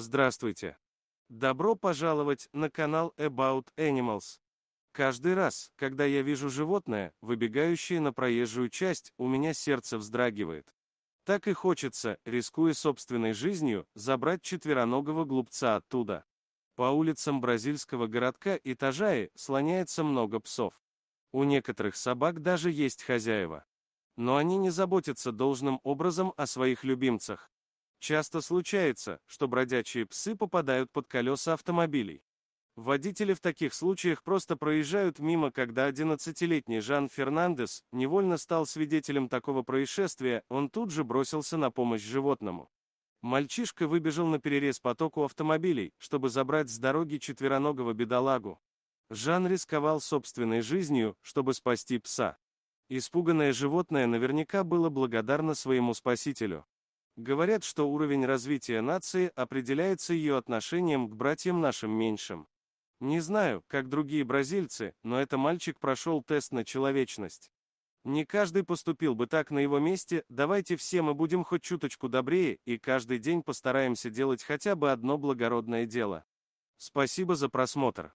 Здравствуйте! Добро пожаловать на канал About Animals. Каждый раз, когда я вижу животное, выбегающее на проезжую часть, у меня сердце вздрагивает. Так и хочется, рискуя собственной жизнью, забрать четвероногого глупца оттуда. По улицам бразильского городка Итажаи слоняется много псов. У некоторых собак даже есть хозяева. Но они не заботятся должным образом о своих любимцах. Часто случается, что бродячие псы попадают под колеса автомобилей. Водители в таких случаях просто проезжают мимо, когда 11-летний Жан Фернандес невольно стал свидетелем такого происшествия, он тут же бросился на помощь животному. Мальчишка выбежал на перерез потоку автомобилей, чтобы забрать с дороги четвероногого бедолагу. Жан рисковал собственной жизнью, чтобы спасти пса. Испуганное животное наверняка было благодарно своему спасителю. Говорят, что уровень развития нации определяется ее отношением к братьям нашим меньшим. Не знаю, как другие бразильцы, но это мальчик прошел тест на человечность. Не каждый поступил бы так на его месте, давайте все мы будем хоть чуточку добрее и каждый день постараемся делать хотя бы одно благородное дело. Спасибо за просмотр.